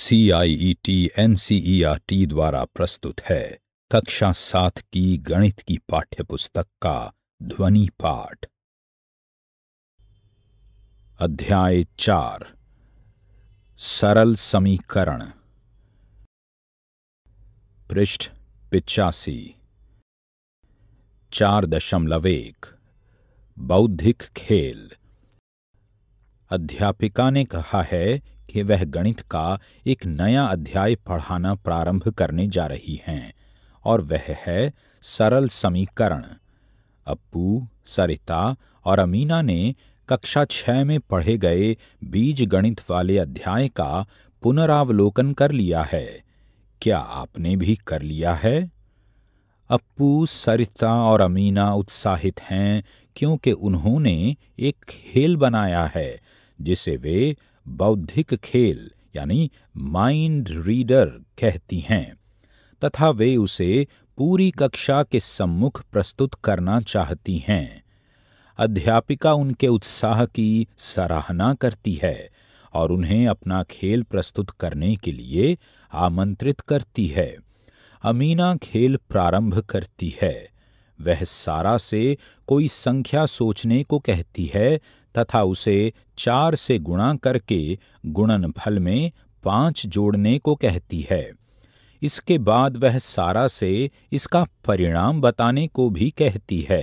C I E T N C E R T द्वारा प्रस्तुत है कक्षा सात की गणित की पाठ्य पुस्तक का ध्वनि पाठ अध्याय चार सरल समीकरण पृष्ठ पिचासी चार दशमलव एक बौद्धिक खेल अध्यापिका ने कहा है के वह गणित का एक नया अध्याय पढ़ाना प्रारंभ करने जा रही हैं और वह है सरल समीकरण अप्पू सरिता और अमीना ने कक्षा छह में पढ़े गए बीज गणित वाले अध्याय का पुनरावलोकन कर लिया है क्या आपने भी कर लिया है अप्पू सरिता और अमीना उत्साहित हैं क्योंकि उन्होंने एक खेल बनाया है जिसे वे बौद्धिक खेल यानी माइंड रीडर कहती हैं तथा वे उसे पूरी कक्षा के सम्मुख प्रस्तुत करना चाहती हैं अध्यापिका उनके उत्साह की सराहना करती है और उन्हें अपना खेल प्रस्तुत करने के लिए आमंत्रित करती है अमीना खेल प्रारंभ करती है वह सारा से कोई संख्या सोचने को कहती है तथा उसे चार से गुणा करके गुणनफल में पांच जोड़ने को कहती है इसके बाद वह सारा से इसका परिणाम बताने को भी कहती है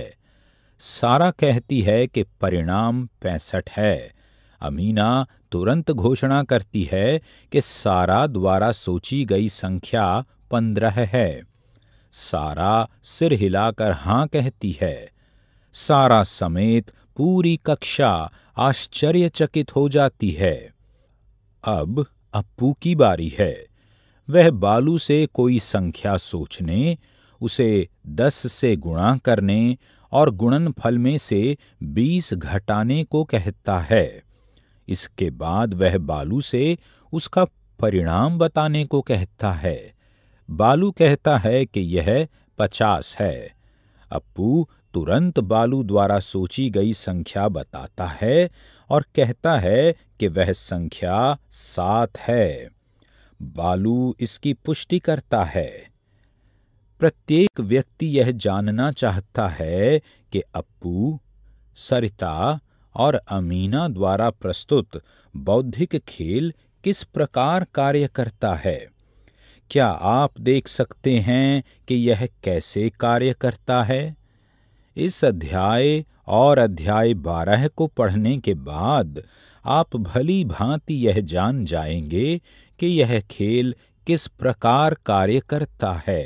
सारा कहती है कि परिणाम पैंसठ है अमीना तुरंत घोषणा करती है कि सारा द्वारा सोची गई संख्या पंद्रह है सारा सिर हिलाकर हां कहती है सारा समेत पूरी कक्षा आश्चर्यचकित हो जाती है अब अप्पू की बारी है वह बालू से कोई संख्या सोचने उसे दस से गुणा करने और गुणनफल में से बीस घटाने को कहता है इसके बाद वह बालू से उसका परिणाम बताने को कहता है बालू कहता है कि यह पचास है अप्पू तुरंत बालू द्वारा सोची गई संख्या बताता है और कहता है कि वह संख्या सात है बालू इसकी पुष्टि करता है प्रत्येक व्यक्ति यह जानना चाहता है कि अप्पू सरिता और अमीना द्वारा प्रस्तुत बौद्धिक खेल किस प्रकार कार्य करता है क्या आप देख सकते हैं कि यह कैसे कार्य करता है इस अध्याय और अध्याय बारह को पढ़ने के बाद आप भली भांति यह जान जाएंगे कि यह खेल किस प्रकार कार्य करता है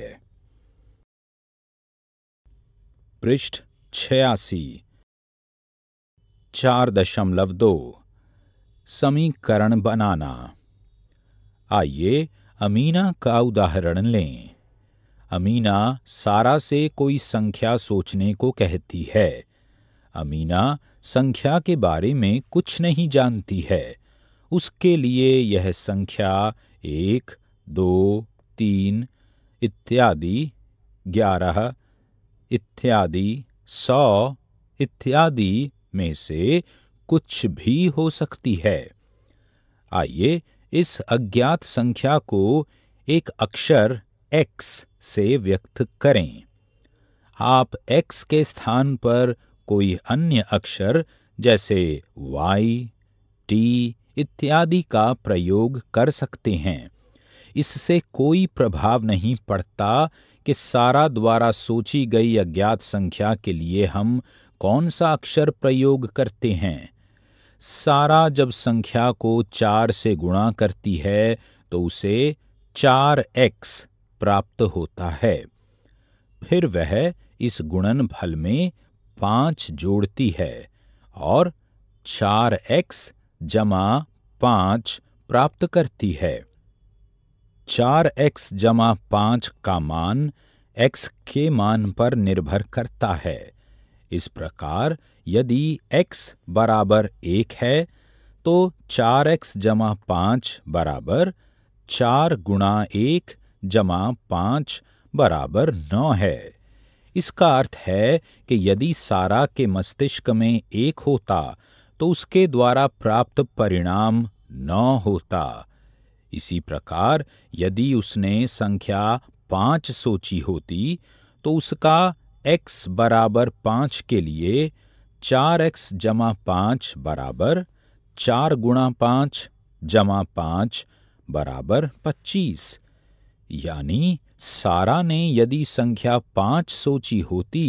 पृष्ठ छियासी चार दशमलव दो समीकरण बनाना आइए अमीना का उदाहरण लें अमीना सारा से कोई संख्या सोचने को कहती है अमीना संख्या के बारे में कुछ नहीं जानती है उसके लिए यह संख्या एक दो तीन इत्यादि ग्यारह इत्यादि सौ इत्यादि में से कुछ भी हो सकती है आइए इस अज्ञात संख्या को एक अक्षर एक्स से व्यक्त करें आप x के स्थान पर कोई अन्य अक्षर जैसे y, t इत्यादि का प्रयोग कर सकते हैं इससे कोई प्रभाव नहीं पड़ता कि सारा द्वारा सोची गई अज्ञात संख्या के लिए हम कौन सा अक्षर प्रयोग करते हैं सारा जब संख्या को चार से गुणा करती है तो उसे चार एक्स प्राप्त होता है फिर वह इस गुणन फल में पांच जोड़ती है और चार एक्स जमा पांच प्राप्त करती है चार एक्स जमा पांच का मान एक्स के मान पर निर्भर करता है इस प्रकार यदि एक्स बराबर एक है तो चार एक्स जमा पांच बराबर चार गुणा एक जमा पांच बराबर नौ है इसका अर्थ है कि यदि सारा के मस्तिष्क में एक होता तो उसके द्वारा प्राप्त परिणाम नौ होता इसी प्रकार यदि उसने संख्या पांच सोची होती तो उसका x बराबर पांच के लिए चार एक्स जमा पांच बराबर चार गुणा पांच जमा पांच बराबर पच्चीस यानी सारा ने यदि संख्या पांच सोची होती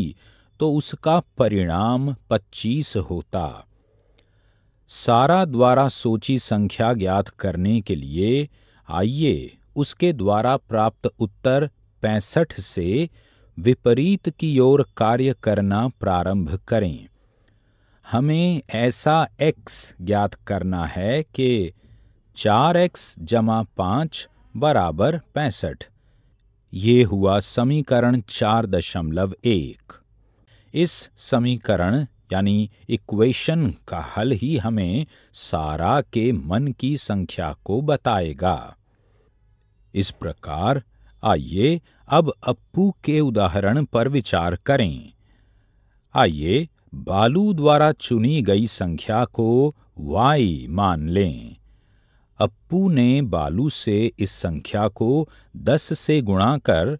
तो उसका परिणाम पच्चीस होता सारा द्वारा सोची संख्या ज्ञात करने के लिए आइए उसके द्वारा प्राप्त उत्तर पैंसठ से विपरीत की ओर कार्य करना प्रारंभ करें हमें ऐसा x ज्ञात करना है कि चार एक्स जमा पांच बराबर पैंसठ ये हुआ समीकरण चार दशमलव एक इस समीकरण यानी इक्वेशन का हल ही हमें सारा के मन की संख्या को बताएगा इस प्रकार आइए अब अप्पू के उदाहरण पर विचार करें आइए बालू द्वारा चुनी गई संख्या को y मान लें अप्पू ने बालू से इस संख्या को दस से गुणा कर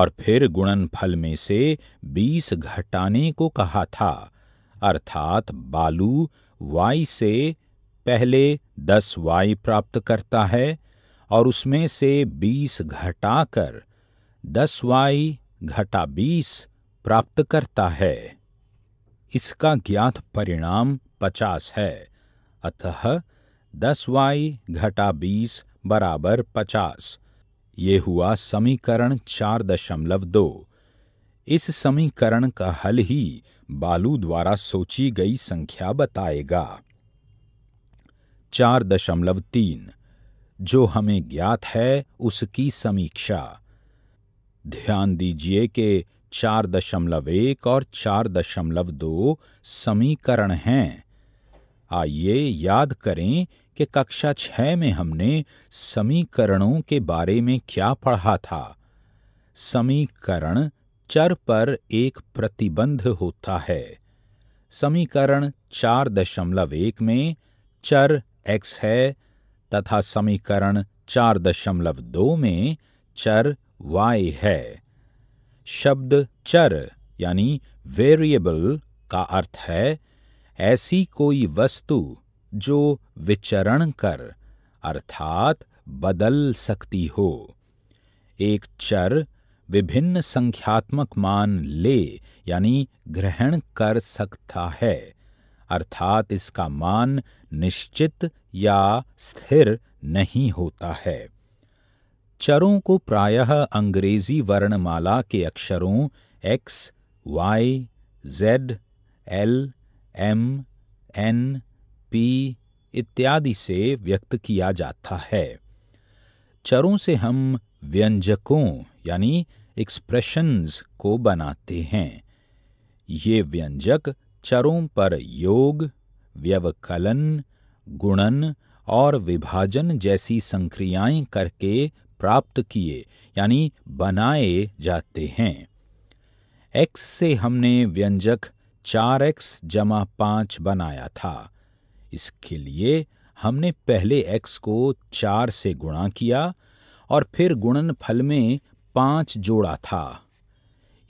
और फिर गुणनफल में से बीस घटाने को कहा था अर्थात बालू वाई से पहले दस वाई प्राप्त करता है और उसमें से बीस घटाकर दस वाई घटा बीस प्राप्त करता है इसका ज्ञात परिणाम पचास है अतः दस वाई घटा बीस बराबर पचास ये हुआ समीकरण चार दशमलव दो इस समीकरण का हल ही बालू द्वारा सोची गई संख्या बताएगा चार दशमलव तीन जो हमें ज्ञात है उसकी समीक्षा ध्यान दीजिए कि चार दशमलव एक और चार दशमलव दो समीकरण हैं आइए याद करें कि कक्षा छह में हमने समीकरणों के बारे में क्या पढ़ा था समीकरण चर पर एक प्रतिबंध होता है समीकरण चार दशमलव एक में चर x है तथा समीकरण चार दशमलव दो में चर y है शब्द चर यानी वेरिएबल का अर्थ है ऐसी कोई वस्तु जो विचरण कर अर्थात बदल सकती हो एक चर विभिन्न संख्यात्मक मान ले यानी ग्रहण कर सकता है अर्थात इसका मान निश्चित या स्थिर नहीं होता है चरों को प्रायः अंग्रेजी वर्णमाला के अक्षरों X Y Z L M N P इत्यादि से व्यक्त किया जाता है चरों से हम व्यंजकों यानी एक्सप्रेशंस को बनाते हैं ये व्यंजक चरों पर योग व्यवकलन गुणन और विभाजन जैसी संक्रियाएं करके प्राप्त किए यानी बनाए जाते हैं एक्स से हमने व्यंजक चार एक्स जमा पांच बनाया था इसके लिए हमने पहले x को चार से गुणा किया और फिर गुणनफल में पांच जोड़ा था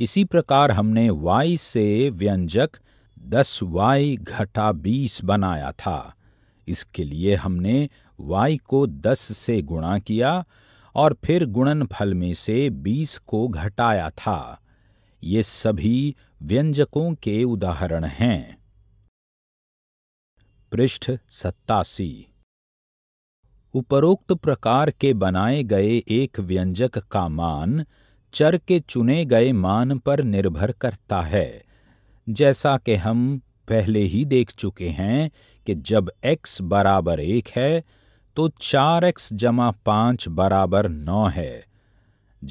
इसी प्रकार हमने y से व्यंजक दस वाई घटा बीस बनाया था इसके लिए हमने y को दस से गुणा किया और फिर गुणनफल में से बीस को घटाया था ये सभी व्यंजकों के उदाहरण हैं पृष्ठ सत्तासी उपरोक्त प्रकार के बनाए गए एक व्यंजक का मान चर के चुने गए मान पर निर्भर करता है जैसा कि हम पहले ही देख चुके हैं कि जब x बराबर एक है तो चार एक्स जमा पांच बराबर नौ है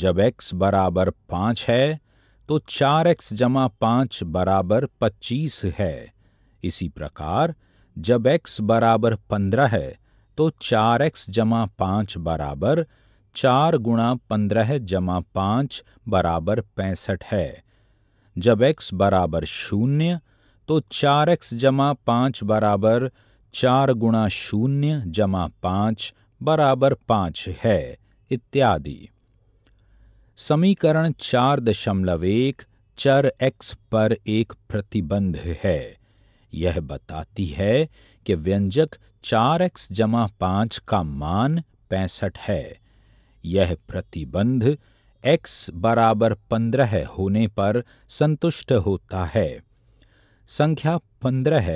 जब x बराबर पांच है तो चार एक्स जमा पांच बराबर पच्चीस है इसी प्रकार जब x बराबर पंद्रह है तो चार एक्स जमा पाँच बराबर चार गुणा पंद्रह जमा पाँच बराबर पैंसठ है जब x बराबर शून्य तो चार एक्स जमा पाँच बराबर चार गुणा शून्य जमा पाँच बराबर पाँच है इत्यादि समीकरण चार दशमलव एक चर x पर एक प्रतिबंध है यह बताती है कि व्यंजक चार एक्स जमा पांच का मान पैंसठ है यह प्रतिबंध x बराबर पंद्रह होने पर संतुष्ट होता है संख्या पंद्रह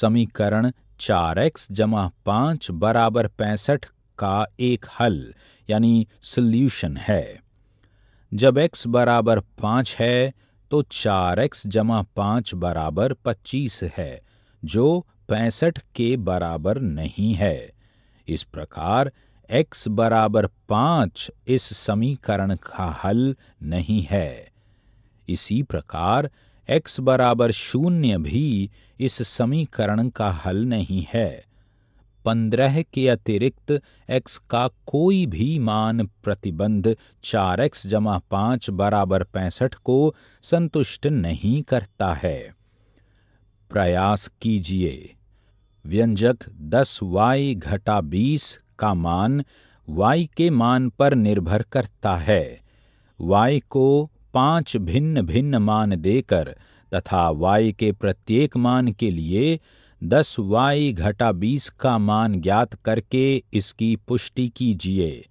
समीकरण चार एक्स जमा पांच बराबर पैंसठ का एक हल यानी सल्यूशन है जब x बराबर पांच है तो चार एक्स जमा पाँच बराबर पच्चीस है जो पैंसठ के बराबर नहीं है इस प्रकार x बराबर पाँच इस समीकरण का हल नहीं है इसी प्रकार x बराबर शून्य भी इस समीकरण का हल नहीं है पंद्रह के अतिरिक्त एक्स का कोई भी मान प्रतिबंध चार एक्स जमा पांच बराबर पैंसठ को संतुष्ट नहीं करता है प्रयास कीजिए व्यंजक दस वाई घटा बीस का मान y के मान पर निर्भर करता है y को पांच भिन्न भिन्न मान देकर तथा y के प्रत्येक मान के लिए दस वाई घटा बीस का मान ज्ञात करके इसकी पुष्टि कीजिए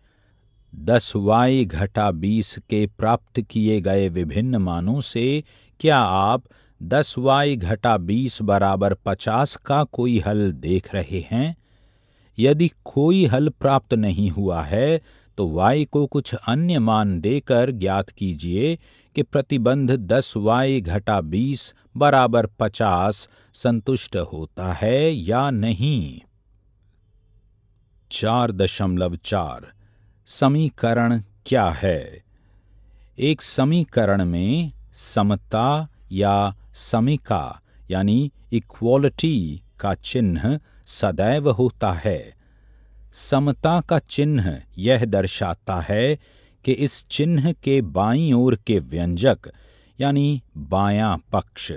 दस वाई घटा बीस के प्राप्त किए गए विभिन्न मानों से क्या आप दस वाई घटा बीस बराबर पचास का कोई हल देख रहे हैं यदि कोई हल प्राप्त नहीं हुआ है तो y को कुछ अन्य मान देकर ज्ञात कीजिए कि प्रतिबंध दस वाई घटा बीस बराबर पचास संतुष्ट होता है या नहीं चार दशमलव चार समीकरण क्या है एक समीकरण में समता या समिका यानी इक्वालिटी का चिन्ह सदैव होता है समता का चिन्ह यह दर्शाता है कि इस चिन्ह के बाईं ओर के व्यंजक यानी बाया पक्ष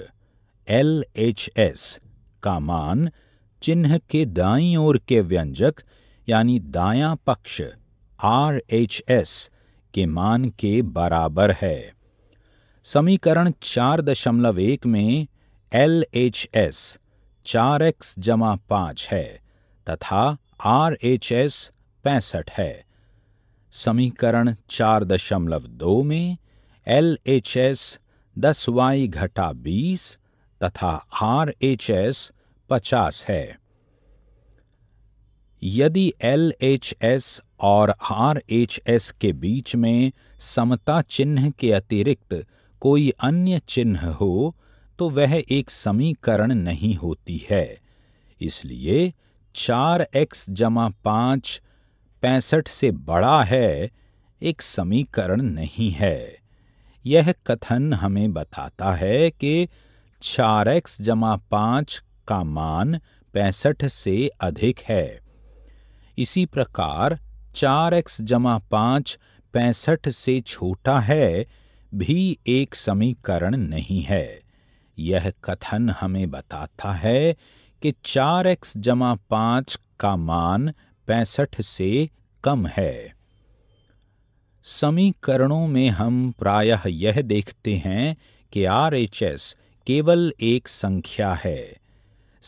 एल एच एस का मान चिन्ह के दाईं ओर के व्यंजक यानी दाया पक्ष आर एच एस के मान के बराबर है समीकरण चार दशमलव एक में एल एच एस चार एक्स जमा पांच है तथा आर एच एस पैंसठ है समीकरण चार दशमलव दो में एल एच एस दस वाई घटा बीस तथा आर एच एस पचास है यदि एल एच एस और आर एच एस के बीच में समता चिन्ह के अतिरिक्त कोई अन्य चिन्ह हो तो वह एक समीकरण नहीं होती है इसलिए चार एक्स जमा पांच पैंसठ से बड़ा है एक समीकरण नहीं है यह कथन हमें बताता है कि चार एक्स जमा पांच का मान पैंसठ से अधिक है इसी प्रकार चार एक्स जमा पांच पैंसठ से छोटा है भी एक समीकरण नहीं है यह कथन हमें बताता है कि चार एक्स जमा पांच का मान पैंसठ से कम है समीकरणों में हम प्रायः यह देखते हैं कि आर केवल एक संख्या है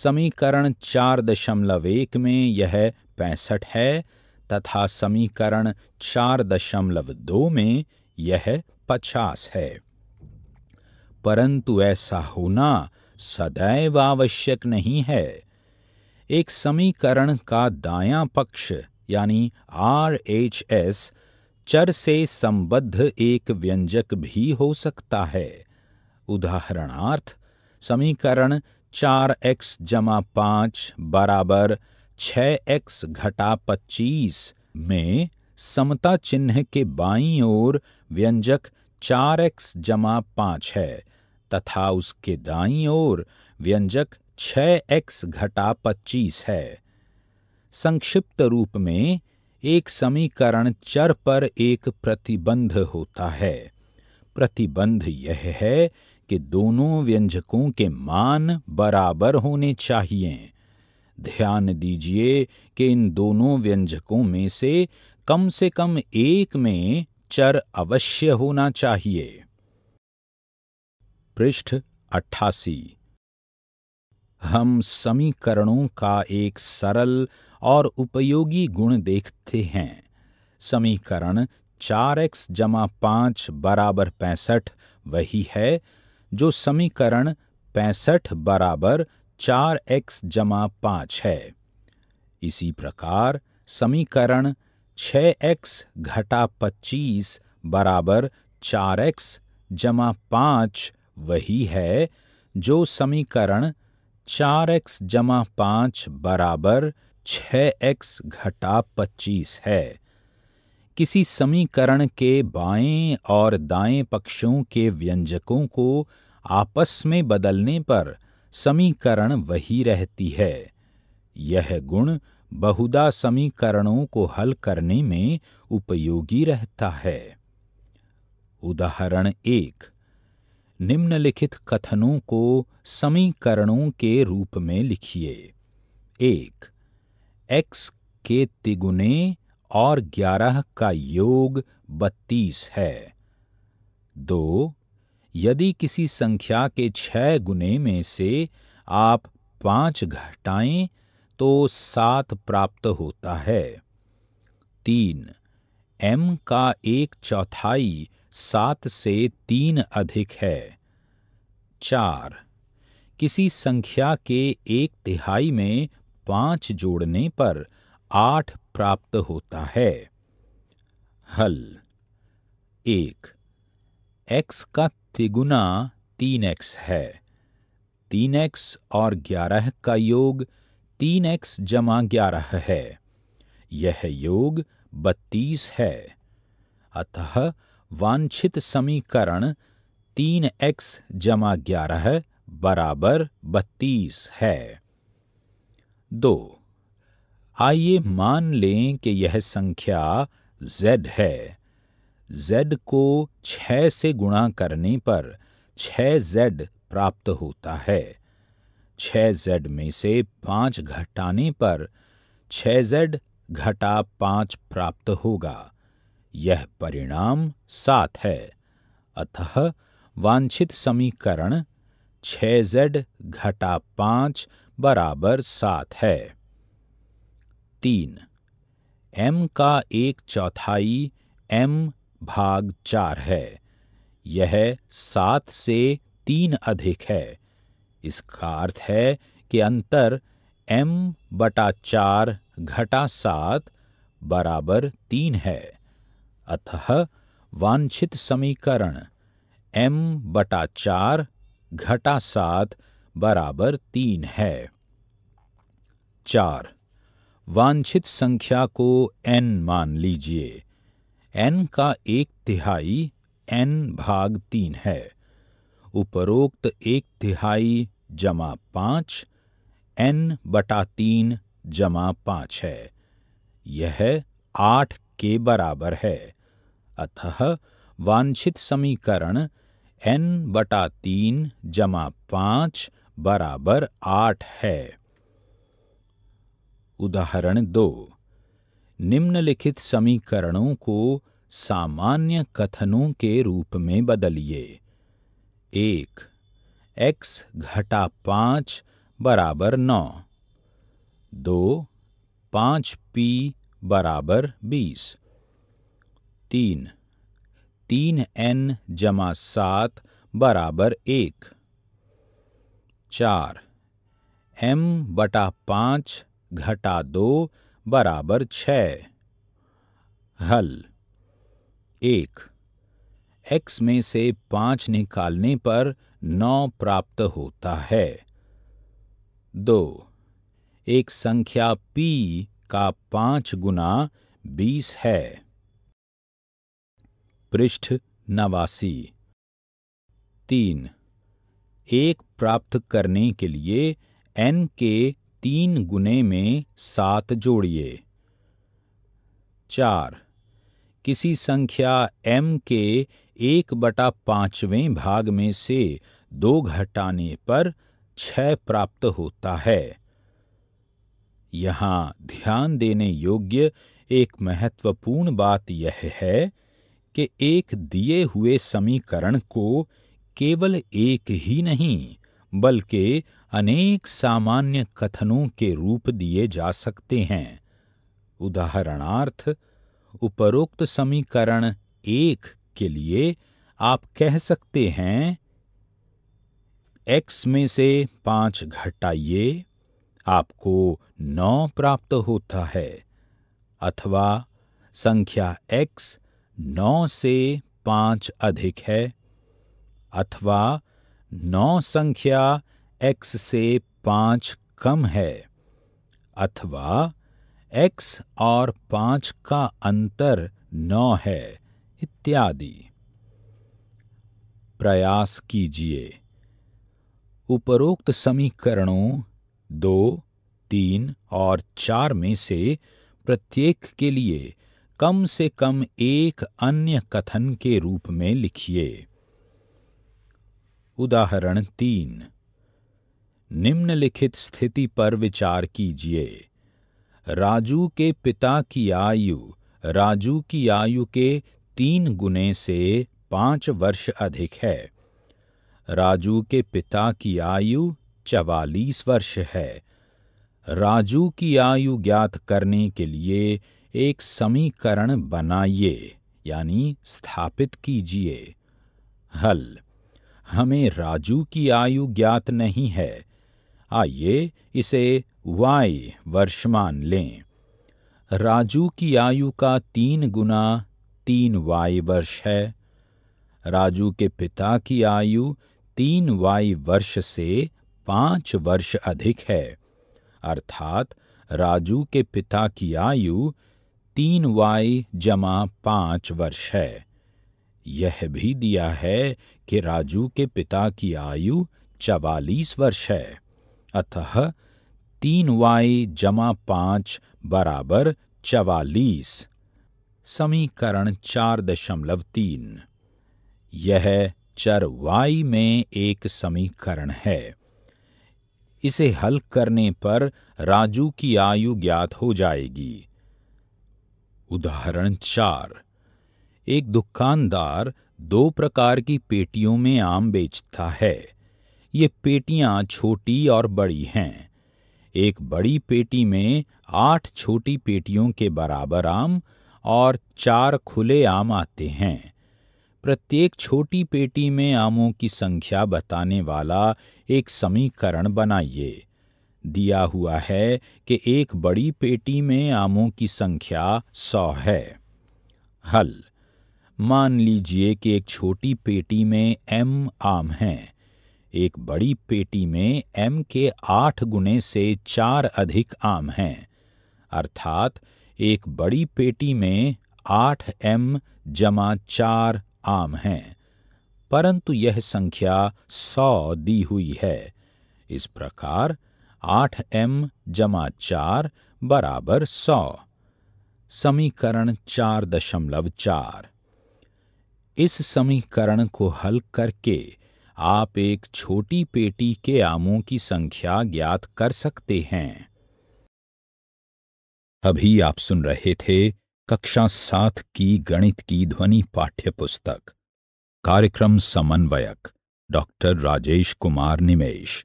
समीकरण चार दशमलव एक में यह पैंसठ है तथा समीकरण चार दशमलव दो में यह पचास है परंतु ऐसा होना सदैव आवश्यक नहीं है एक समीकरण का दायां पक्ष यानी आर एच एस चर से संबद्ध एक व्यंजक भी हो सकता है उदाहरणार्थ समीकरण चार एक्स जमा पांच बराबर छ एक्स घटा पच्चीस में समता चिन्ह के बाईं ओर व्यंजक चार एक्स जमा पांच है तथा उसके दाईं ओर व्यंजक छः एक्स घटा पच्चीस है संक्षिप्त रूप में एक समीकरण चर पर एक प्रतिबंध होता है प्रतिबंध यह है कि दोनों व्यंजकों के मान बराबर होने चाहिए ध्यान दीजिए कि इन दोनों व्यंजकों में से कम से कम एक में चर अवश्य होना चाहिए पृष्ठ अट्ठासी हम समीकरणों का एक सरल और उपयोगी गुण देखते हैं समीकरण चार एक्स जमा पांच बराबर पैंसठ वही है जो समीकरण पैंसठ बराबर चार एक्स जमा पांच है इसी प्रकार समीकरण छः एक्स घटा पच्चीस बराबर चार एक्स जमा पांच वही है जो समीकरण चार एक्स जमा पाँच बराबर छ एक्स घटा पच्चीस है किसी समीकरण के बाएं और दाएं पक्षों के व्यंजकों को आपस में बदलने पर समीकरण वही रहती है यह गुण बहुधा समीकरणों को हल करने में उपयोगी रहता है उदाहरण एक निम्नलिखित कथनों को समीकरणों के रूप में लिखिए एक एक्स के तिगुने और ग्यारह का योग बत्तीस है दो यदि किसी संख्या के छह गुने में से आप पांच घटाएं तो सात प्राप्त होता है तीन एम का एक चौथाई सात से तीन अधिक है चार किसी संख्या के एक तिहाई में पांच जोड़ने पर आठ प्राप्त होता है हल एक एक्स का तिगुना तीन एक्स है तीन एक्स और ग्यारह का योग तीन एक्स जमा ग्यारह है यह योग बत्तीस है अतः वांछित समीकरण तीन एक्स जमा ग्यारह बराबर बत्तीस है दो आइए मान लें कि यह संख्या z है z को 6 से गुणा करने पर 6z प्राप्त होता है 6z में से 5 घटाने पर 6z घटा 5 प्राप्त होगा यह परिणाम सात है अतः वांछित समीकरण छ जेड घटा पांच बराबर सात है तीन एम का एक चौथाई एम भाग चार है यह सात से तीन अधिक है इसका अर्थ है कि अंतर एम बटा चार घटा सात बराबर तीन है अतः वांछित समीकरण m बटा चार घटा सात बराबर तीन है चार वांछित संख्या को n मान लीजिए n का एक तिहाई n भाग तीन है उपरोक्त एक तिहाई जमा पांच एन बटा तीन जमा पांच है यह आठ के बराबर है अतः वांछित समीकरण n बटा तीन जमा पांच बराबर आठ है उदाहरण दो निम्नलिखित समीकरणों को सामान्य कथनों के रूप में बदलिए एक एक्स घटा पांच बराबर नौ दो पांच पी बराबर बीस तीन तीन एन जमा सात बराबर एक चार एम बटा पाँच घटा दो बराबर छ हल एक एक्स में से पाँच निकालने पर नौ प्राप्त होता है दो एक संख्या पी का पाँच गुना बीस है पृष्ठ नवासी तीन एक प्राप्त करने के लिए एन के तीन गुने में सात जोड़िए चार किसी संख्या एम के एक बटा पांचवें भाग में से दो घटाने पर छः प्राप्त होता है यहां ध्यान देने योग्य एक महत्वपूर्ण बात यह है कि एक दिए हुए समीकरण को केवल एक ही नहीं बल्कि अनेक सामान्य कथनों के रूप दिए जा सकते हैं उदाहरणार्थ उपरोक्त समीकरण एक के लिए आप कह सकते हैं एक्स में से पांच घटाइए आपको नौ प्राप्त होता है अथवा संख्या एक्स नौ से पांच अधिक है अथवा नौ संख्या एक्स से पांच कम है अथवा एक्स और पांच का अंतर नौ है इत्यादि प्रयास कीजिए उपरोक्त समीकरणों दो तीन और चार में से प्रत्येक के लिए कम से कम एक अन्य कथन के रूप में लिखिए उदाहरण तीन निम्नलिखित स्थिति पर विचार कीजिए राजू के पिता की आयु राजू की आयु के तीन गुने से पांच वर्ष अधिक है राजू के पिता की आयु चवालीस वर्ष है राजू की आयु ज्ञात करने के लिए एक समीकरण बनाइए यानी स्थापित कीजिए हल हमें राजू की आयु ज्ञात नहीं है आइए इसे वाई वर्ष मान लें राजू की आयु का तीन गुना तीन वाई वर्ष है राजू के पिता की आयु तीन वाई वर्ष से पांच वर्ष अधिक है अर्थात राजू के पिता की आयु तीन वाई जमा पांच वर्ष है यह भी दिया है कि राजू के पिता की आयु चवालीस वर्ष है अतः तीन वाई जमा पांच बराबर चवालीस समीकरण चार दशमलव तीन यह चर वाई में एक समीकरण है इसे हल करने पर राजू की आयु ज्ञात हो जाएगी उदाहरण चार एक दुकानदार दो प्रकार की पेटियों में आम बेचता है ये पेटियां छोटी और बड़ी हैं एक बड़ी पेटी में आठ छोटी पेटियों के बराबर आम और चार खुले आम आते हैं प्रत्येक छोटी पेटी में आमों की संख्या बताने वाला एक समीकरण बनाइए दिया हुआ है कि एक बड़ी पेटी में आमों की संख्या सौ है हल मान लीजिए कि एक छोटी पेटी में एम आम हैं एक बड़ी पेटी में एम के आठ गुने से चार अधिक आम हैं अर्थात एक बड़ी पेटी में आठ एम जमा चार आम हैं परंतु यह संख्या सौ दी हुई है इस प्रकार आठ एम जमा चार बराबर सौ समीकरण चार दशमलव चार इस समीकरण को हल करके आप एक छोटी पेटी के आमों की संख्या ज्ञात कर सकते हैं अभी आप सुन रहे थे कक्षा सात की गणित की ध्वनि पाठ्य पुस्तक कार्यक्रम समन्वयक डॉक्टर राजेश कुमार निमेश